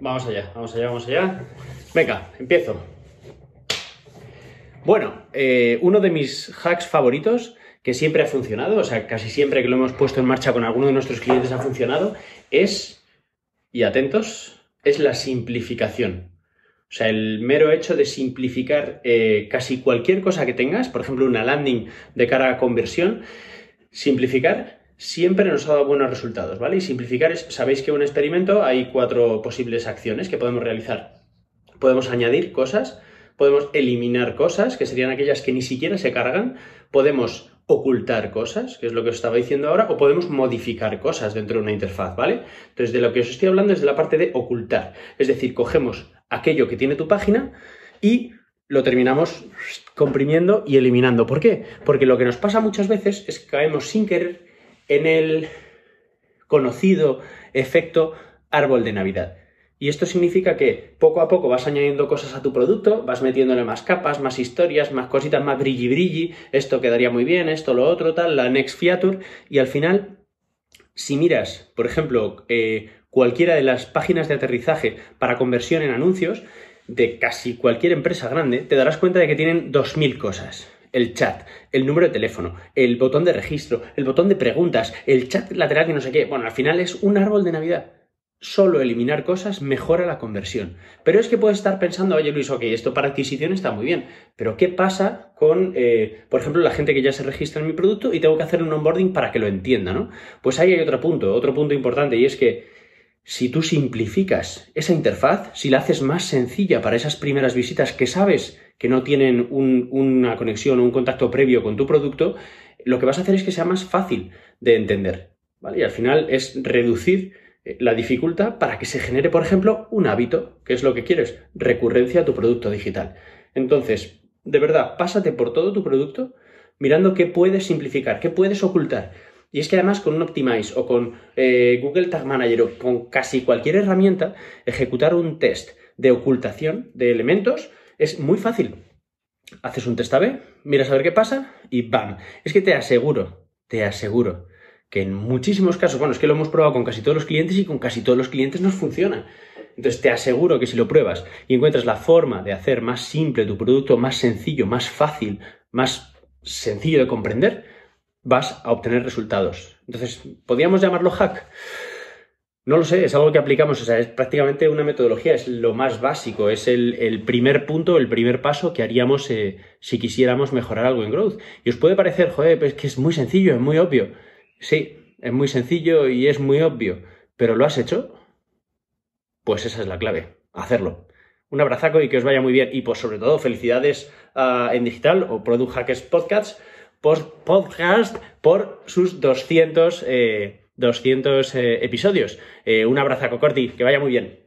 Vamos allá, vamos allá, vamos allá. Venga, empiezo. Bueno, eh, uno de mis hacks favoritos que siempre ha funcionado, o sea, casi siempre que lo hemos puesto en marcha con alguno de nuestros clientes ha funcionado, es, y atentos, es la simplificación. O sea, el mero hecho de simplificar eh, casi cualquier cosa que tengas, por ejemplo, una landing de cara a conversión, simplificar siempre nos ha dado buenos resultados, ¿vale? Y simplificar es, sabéis que en un experimento hay cuatro posibles acciones que podemos realizar. Podemos añadir cosas, podemos eliminar cosas, que serían aquellas que ni siquiera se cargan, podemos ocultar cosas, que es lo que os estaba diciendo ahora, o podemos modificar cosas dentro de una interfaz, ¿vale? Entonces, de lo que os estoy hablando es de la parte de ocultar. Es decir, cogemos aquello que tiene tu página y lo terminamos comprimiendo y eliminando. ¿Por qué? Porque lo que nos pasa muchas veces es que caemos sin querer en el conocido efecto árbol de Navidad. Y esto significa que poco a poco vas añadiendo cosas a tu producto, vas metiéndole más capas, más historias, más cositas, más brilli brilli, esto quedaría muy bien, esto lo otro, tal, la next fiatur y al final, si miras, por ejemplo, eh, cualquiera de las páginas de aterrizaje para conversión en anuncios, de casi cualquier empresa grande, te darás cuenta de que tienen 2.000 cosas el chat, el número de teléfono, el botón de registro, el botón de preguntas, el chat lateral que no sé qué. Bueno, al final es un árbol de Navidad. Solo eliminar cosas mejora la conversión. Pero es que puedes estar pensando, oye Luis, ok, esto para adquisición está muy bien, pero ¿qué pasa con, eh, por ejemplo, la gente que ya se registra en mi producto y tengo que hacer un onboarding para que lo entienda, ¿no? Pues ahí hay otro punto, otro punto importante, y es que si tú simplificas esa interfaz, si la haces más sencilla para esas primeras visitas que sabes que no tienen una conexión o un contacto previo con tu producto, lo que vas a hacer es que sea más fácil de entender. ¿vale? Y al final es reducir eh, la dificultad para que se genere, por ejemplo, un hábito, que es lo que quieres, recurrencia a tu producto digital. Entonces, de verdad, pásate por todo tu producto mirando qué puedes simplificar, qué puedes ocultar. Y es que además con un Optimize o con eh, Google Tag Manager o con casi cualquier herramienta, ejecutar un test de ocultación de elementos es muy fácil. Haces un test A-B, miras a ver qué pasa y ¡bam! Es que te aseguro, te aseguro que en muchísimos casos, bueno, es que lo hemos probado con casi todos los clientes y con casi todos los clientes nos funciona. Entonces te aseguro que si lo pruebas y encuentras la forma de hacer más simple tu producto, más sencillo, más fácil, más sencillo de comprender, vas a obtener resultados. Entonces, ¿podríamos llamarlo hack? No lo sé, es algo que aplicamos, o sea, es prácticamente una metodología, es lo más básico, es el, primer punto, el primer paso que haríamos eh, si quisiéramos mejorar algo en Growth. Y os puede parecer, joder, pues que es muy sencillo, es muy obvio. Sí, es muy sencillo y es muy obvio, pero ¿lo has hecho? Pues esa es la clave, hacerlo. Un abrazaco y que os vaya muy bien. Y pues sobre todo, felicidades ah, en digital o Product Hackers Podcasts por, podcast por sus 200... 200 eh, episodios. Eh, un abrazo, Cocorti, que vaya muy bien.